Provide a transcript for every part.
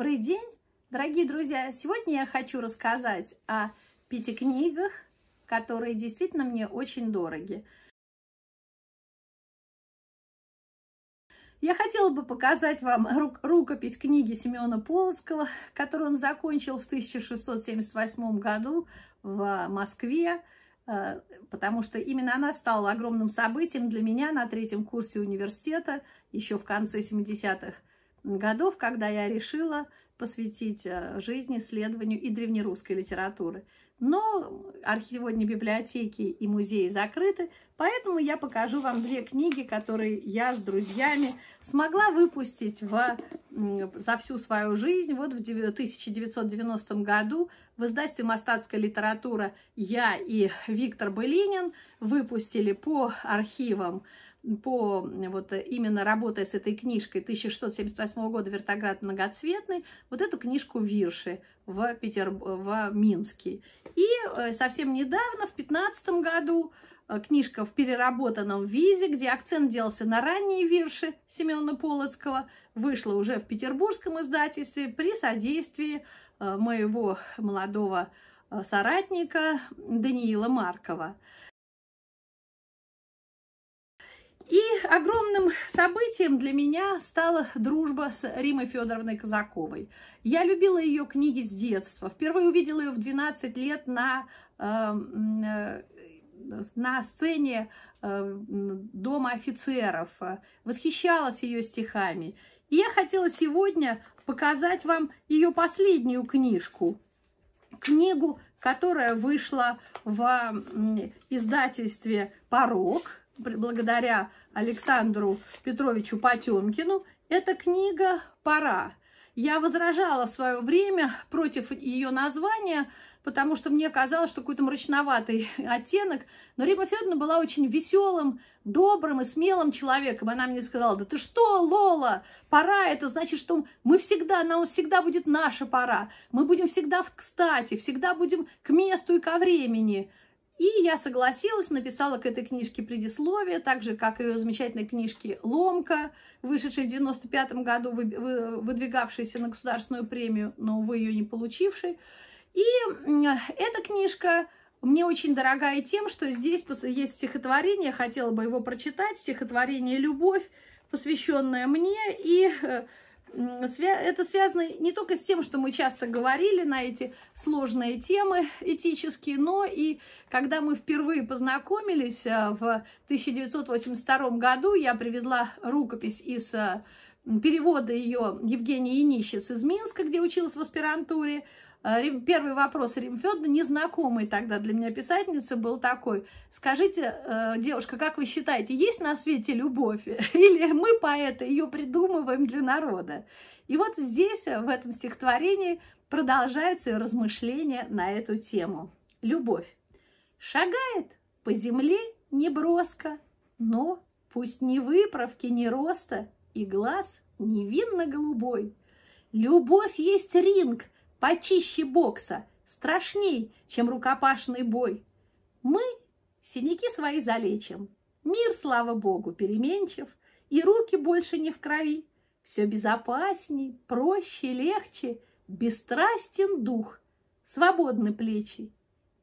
Добрый день, дорогие друзья! Сегодня я хочу рассказать о пяти книгах, которые действительно мне очень дороги. Я хотела бы показать вам рукопись книги Семена Полоцкого, которую он закончил в 1678 году в Москве, э, потому что именно она стала огромным событием для меня на третьем курсе университета еще в конце 70-х годов, когда я решила посвятить э, жизнь исследованию и древнерусской литературы. Но сегодня библиотеки и музеи закрыты, поэтому я покажу вам две книги, которые я с друзьями смогла выпустить в, за всю свою жизнь. Вот в 1990 году в издательстве «Мостатская литература» я и Виктор Былинин выпустили по архивам по вот именно работая с этой книжкой 1678 года «Вертоград многоцветный», вот эту книжку Вирши в, Петер... в Минске. И э, совсем недавно, в 2015 году, э, книжка в переработанном виде где акцент делался на ранние вирши Семена Полоцкого, вышла уже в петербургском издательстве при содействии э, моего молодого соратника Даниила Маркова. И огромным событием для меня стала дружба с Римой Федоровной Казаковой. Я любила ее книги с детства. Впервые увидела ее в 12 лет на, э, э, на сцене э, Дома офицеров. Восхищалась ее стихами. И я хотела сегодня показать вам ее последнюю книжку. Книгу, которая вышла в издательстве «Порог» благодаря Александру Петровичу Потемкину. эта книга «Пора». Я возражала в свое время против ее названия, потому что мне казалось, что какой-то мрачноватый оттенок. Но Рима Федоровна была очень веселым, добрым и смелым человеком. Она мне сказала, да ты что, Лола, пора, это значит, что мы всегда, нам всегда будет наша пора. Мы будем всегда в кстати, всегда будем к месту и ко времени. И я согласилась, написала к этой книжке предисловие, так же, как и ее замечательной книжке «Ломка», вышедшей в 95 году, выдвигавшейся на государственную премию, но, увы, ее не получившей. И эта книжка мне очень дорогая тем, что здесь есть стихотворение, хотела бы его прочитать, стихотворение «Любовь», посвященное мне, и э, это связано не только с тем, что мы часто говорили на эти сложные темы этические, но и когда мы впервые познакомились э, в 1982 году, я привезла рукопись из э, перевода ее Евгении Янищес из Минска, где училась в аспирантуре, а, первый вопрос Римфёда, незнакомый тогда для меня писательница был такой. Скажите, э, девушка, как вы считаете, есть на свете любовь? Или мы, поэты, ее придумываем для народа? И вот здесь, э, в этом стихотворении, продолжаются размышления на эту тему. Любовь. Шагает по земле неброско, но пусть ни выправки, ни роста, и глаз невинно голубой. Любовь есть ринг — почище бокса, страшней, чем рукопашный бой. Мы синяки свои залечим. Мир, слава богу, переменчив, и руки больше не в крови. Все безопасней, проще, легче, бесстрастен дух, свободны плечи.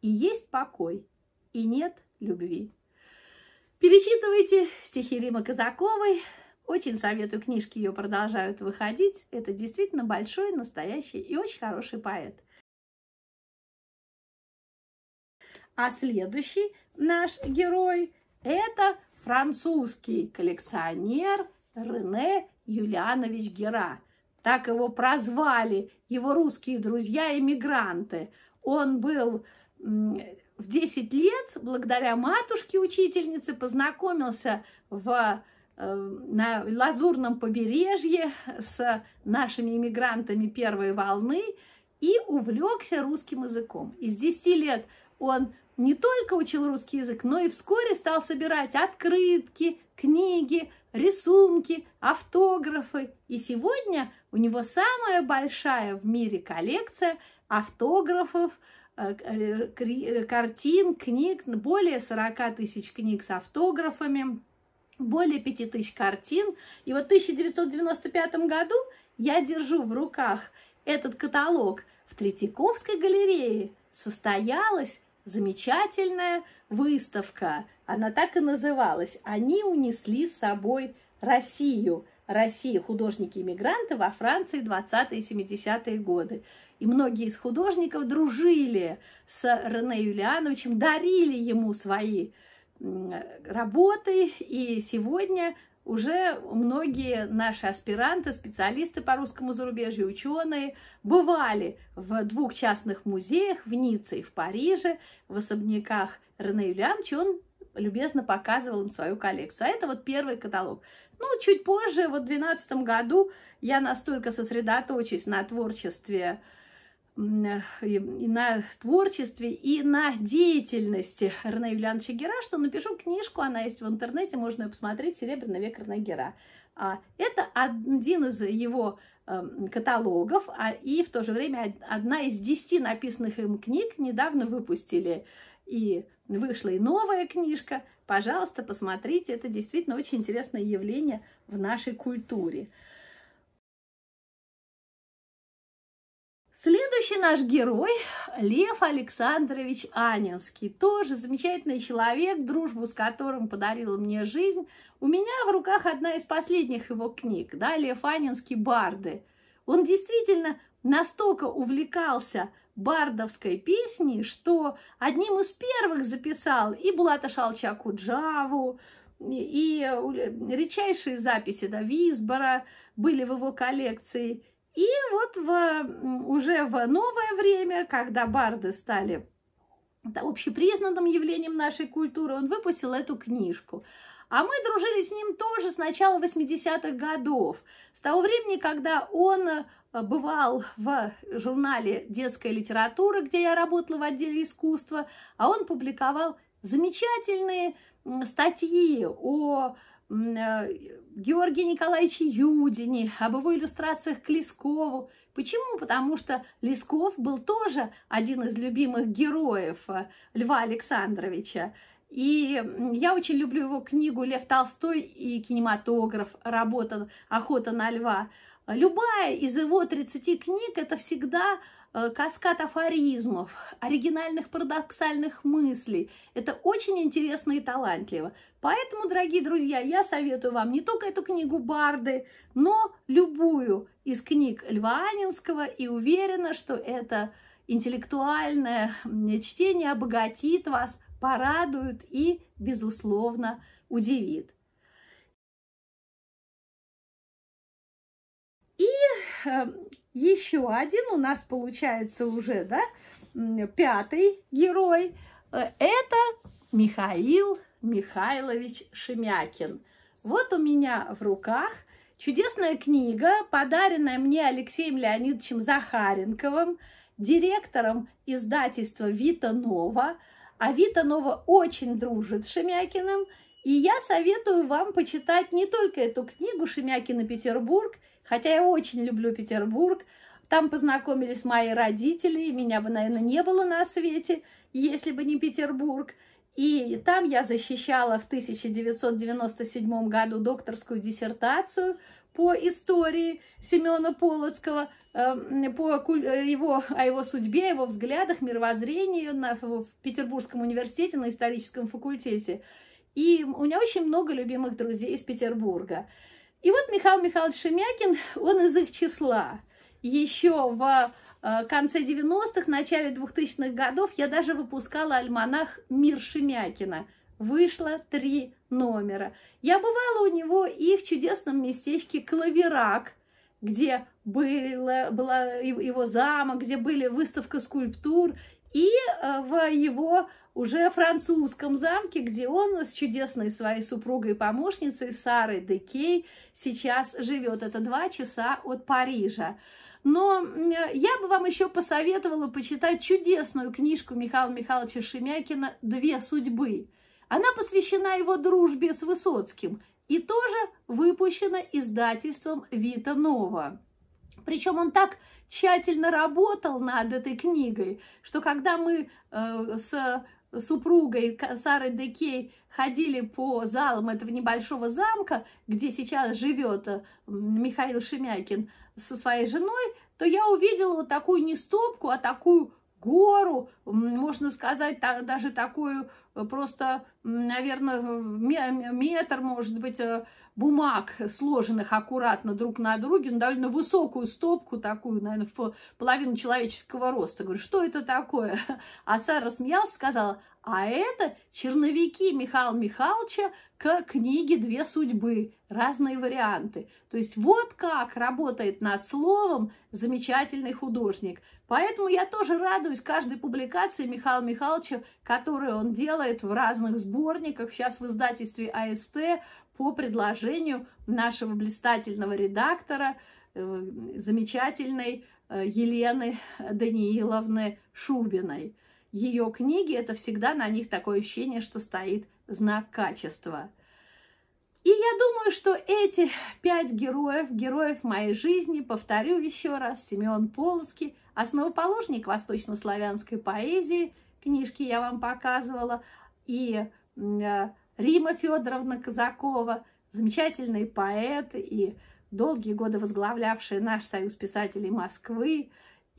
И есть покой, и нет любви. Перечитывайте стихи Римы Казаковой очень советую книжки, ее продолжают выходить. Это действительно большой, настоящий и очень хороший поэт. А следующий наш герой – это французский коллекционер Рене Юлианович Гера. Так его прозвали его русские друзья-эмигранты. Он был в 10 лет, благодаря матушке-учительнице, познакомился в Э, на лазурном побережье с нашими иммигрантами первой волны и увлекся русским языком. И с 10 лет он не только учил русский язык, но и вскоре стал собирать открытки, книги, рисунки, автографы. И сегодня у него самая большая в мире коллекция автографов, э, э, картин, книг, более 40 тысяч книг с автографами, более 5000 картин. И вот в 1995 году я держу в руках этот каталог. В Третьяковской галерее состоялась замечательная выставка. Она так и называлась. Они унесли с собой Россию. Россия, художники-иммигранты во Франции 20-е и 70-е годы. И многие из художников дружили с Рене Юлиановичем, дарили ему свои Э, работы, и сегодня уже многие наши аспиранты, специалисты по русскому зарубежью, ученые бывали в двух частных музеях в Ницце и в Париже, в особняках Рене Юлиановича, он любезно показывал им свою коллекцию. А это вот первый каталог. Ну, чуть позже, вот в 2012 году, я настолько сосредоточусь на творчестве э, и на творчестве, и на деятельности Рене Юлиановича Гера, что напишу книжку, она есть в интернете, можно ее посмотреть, «Серебряный век Рене Гера». А это один из его эм, каталогов, а и в то же время одна из десяти написанных им книг недавно выпустили. И вышла и новая книжка. Пожалуйста, посмотрите, это действительно очень интересное явление в нашей культуре. Следующий наш герой – Лев Александрович Анинский. Тоже замечательный человек, дружбу с которым подарила мне жизнь. У меня в руках одна из последних его книг, да, Лев Анинский «Барды». Он действительно настолько увлекался бардовской песней, что одним из первых записал и Булата Шалчаку Джаву, и редчайшие записи да, Визбора были в его коллекции – и вот в, уже в новое время, когда барды стали общепризнанным явлением нашей культуры, он выпустил эту книжку. А мы дружили с ним тоже с начала 80-х годов, с того времени, когда он э, бывал в журнале «Детская литература», где я работала в отделе искусства, а он публиковал замечательные статьи о Э, Георгия Николаевича Юдини, об а его иллюстрациях к Лескову. Почему? Потому что Лесков был тоже один из любимых героев э, Льва Александровича. И я очень люблю его книгу «Лев Толстой и кинематограф. Работа, охота на льва». Любая из его 30 книг – это всегда э, каскад афоризмов, оригинальных парадоксальных мыслей. Это очень интересно и талантливо. Поэтому, дорогие друзья, я советую вам не только эту книгу Барды, но любую из книг Льва Анинского и уверена, что это интеллектуальное чтение обогатит вас, порадует и, безусловно, удивит. И э, эм, еще один у нас получается уже, да, пятый герой. Э, это Михаил Михайлович Шемякин. Вот у меня в руках чудесная книга, подаренная мне Алексеем Леонидовичем Захаренковым, директором издательства «Вита Нова». А «Вита Нова» очень дружит с Шемякиным, и я советую вам почитать не только эту книгу «Шемякин «Шемякина Петербург», Хотя я очень люблю Петербург. Там познакомились мои родители. Меня бы, наверное, не было на свете, если бы не Петербург. И там я защищала в 1997 году докторскую диссертацию по истории Семена Полоцкого, эм, по э, его, о его судьбе, его взглядах, мировоззрении на, в Петербургском университете на историческом факультете. И у меня очень много любимых друзей из Петербурга. И вот Михаил Михайлович Шемякин, он из их числа. Еще в э, конце 90-х, начале 2000-х годов я даже выпускала альманах «Мир Шемякина». Вышло три номера. Я бывала у него и в чудесном местечке Клаверак, где было, была его замок, где были выставка скульптур, и э, в его уже в французском замке, где он с чудесной своей супругой и помощницей Сарой Декей сейчас живет. Это два часа от Парижа. Но я бы вам еще посоветовала почитать чудесную книжку Михаила Михайловича Шемякина «Две судьбы». Она посвящена его дружбе с Высоцким и тоже выпущена издательством «Вита Нова». Причем он так тщательно работал над этой книгой, что когда мы э, с супругой Сары Декей ходили по залам этого небольшого замка, где сейчас живет э, Михаил Шемякин со своей женой, то я увидела вот такую не стопку, а такую гору, можно сказать, так, даже такую э, просто, наверное, метр, может быть, э, бумаг, сложенных аккуратно друг на друге, ну, довольно высокую стопку такую, наверное, в половину человеческого роста. Говорю, что это такое? А Сара рассмеялся, сказала, а это черновики Михаила Михайловича к книге «Две судьбы». Разные варианты. То есть вот как работает над словом замечательный художник. Поэтому я тоже радуюсь каждой публикации Михаила Михайловича, которую он делает в разных сборниках. Сейчас в издательстве АСТ по предложению нашего блистательного редактора, э, замечательной э, Елены Данииловны Шубиной ее книги, это всегда на них такое ощущение, что стоит знак качества. И я думаю, что эти пять героев, героев моей жизни, повторю еще раз, Семен Полоцкий, основоположник восточнославянской поэзии, книжки я вам показывала, и э, Рима Федоровна Казакова, замечательный поэт и долгие годы возглавлявший наш Союз писателей Москвы,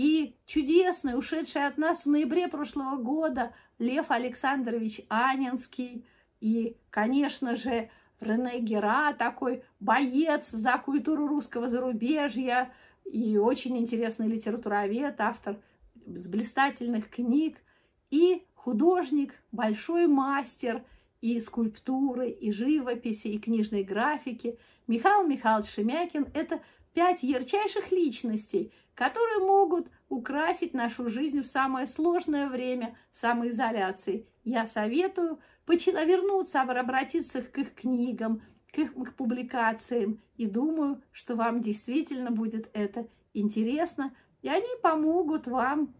и чудесный, ушедший от нас в ноябре прошлого года Лев Александрович Анинский, и, конечно же, Рене Гера, такой боец за культуру русского зарубежья и очень интересный литературовед, автор с блистательных книг, и художник, большой мастер и скульптуры, и живописи, и книжной графики. Михаил Михайлович Шемякин – это пять ярчайших личностей – которые могут украсить нашу жизнь в самое сложное время самоизоляции. Я советую вернуться, обратиться к их книгам, к их, публикациям. И думаю, что вам действительно будет это интересно. И они помогут вам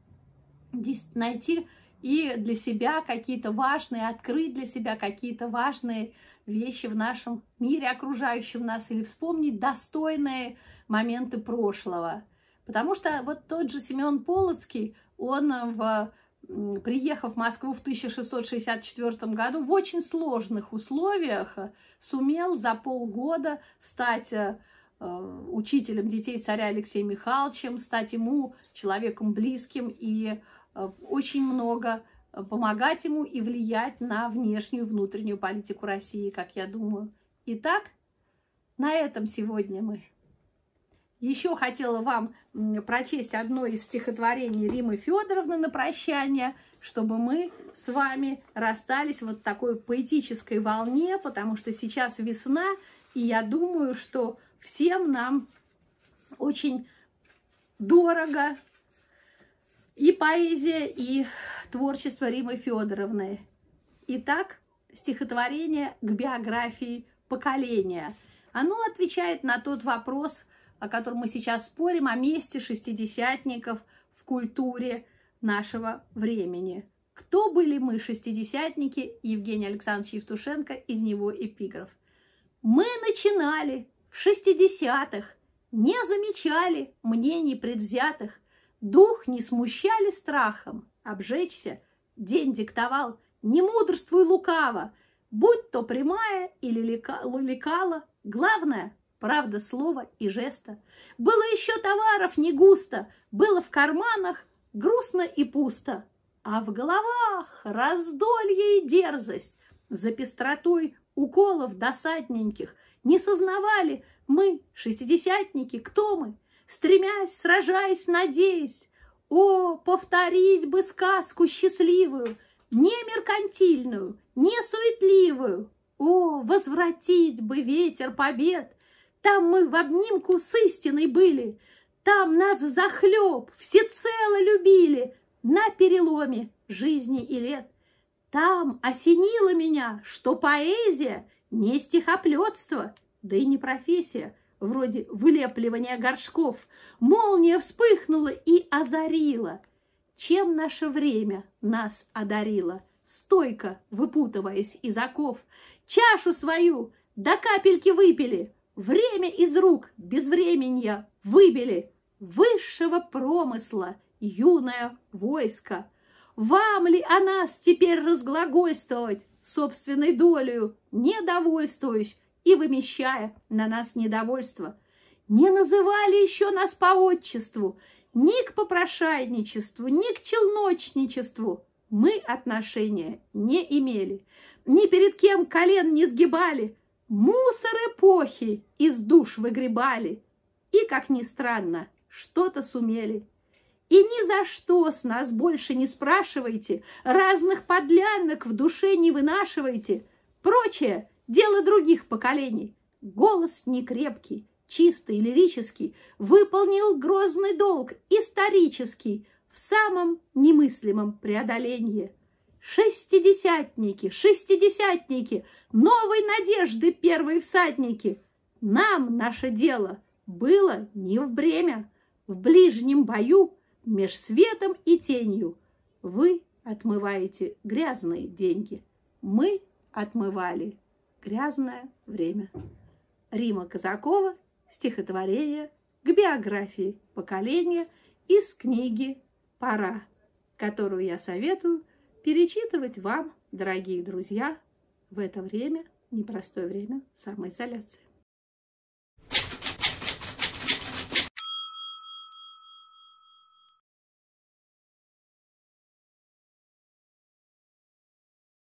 найти и для себя какие-то важные, открыть для себя какие-то важные вещи в нашем мире, окружающем нас, или вспомнить достойные моменты прошлого – Потому что вот тот же Семен Полоцкий, он, э, в, приехав в Москву в 1664 году, в очень сложных условиях э, сумел за полгода стать э, учителем детей царя Алексея Михайловича, стать ему человеком близким и очень много помогать ему и влиять на внешнюю и внутреннюю политику России, как я думаю. Итак, на этом сегодня мы еще хотела вам прочесть одно из стихотворений Римы Федоровны на прощание, чтобы мы с вами расстались вот такой поэтической волне, потому что сейчас весна, и я думаю, что всем нам очень дорого и поэзия, и творчество Римы Федоровны. Итак, стихотворение к биографии поколения. Оно отвечает на тот вопрос, о котором мы сейчас спорим, о месте шестидесятников в культуре нашего времени. Кто были мы, шестидесятники, Евгений Александрович Евтушенко, из него эпиграф. Мы начинали в шестидесятых, не замечали мнений предвзятых, дух не смущали страхом, обжечься, день диктовал, не мудрствуй лукаво, будь то прямая или лекала, главное Правда слова и жеста. Было еще товаров не густо, было в карманах грустно и пусто, а в головах раздолье и дерзость. За пестротой уколов досадненьких не сознавали мы, шестидесятники, кто мы, стремясь, сражаясь, надеясь. О, повторить бы сказку счастливую, не меркантильную, не суетливую. О, возвратить бы ветер побед, там мы в обнимку с истиной были, Там нас захлеб всецело любили На переломе жизни и лет. Там осенило меня, что поэзия Не стихоплетство, да и не профессия, Вроде вылепливания горшков. Молния вспыхнула и озарила. Чем наше время нас одарило, Стойко выпутываясь из оков. Чашу свою до капельки выпили — Время из рук безвременья выбили Высшего промысла юное войско. Вам ли о нас теперь разглагольствовать собственной долею, недовольствуясь и вымещая на нас недовольство? Не называли еще нас по отчеству, ни к попрошайничеству, ни к челночничеству. Мы отношения не имели, ни перед кем колен не сгибали, Мусор эпохи из душ выгребали. И, как ни странно, что-то сумели. И ни за что с нас больше не спрашивайте, разных подлянок в душе не вынашивайте. Прочее – дело других поколений. Голос некрепкий, чистый, лирический, выполнил грозный долг, исторический, в самом немыслимом преодолении – Шестидесятники, шестидесятники, новой надежды первые всадники. Нам наше дело было не в бремя, в ближнем бою меж светом и тенью. Вы отмываете грязные деньги, мы отмывали грязное время. Рима Казакова, стихотворение к биографии поколения из книги «Пора», которую я советую перечитывать вам, дорогие друзья, в это время, непростое время самоизоляции.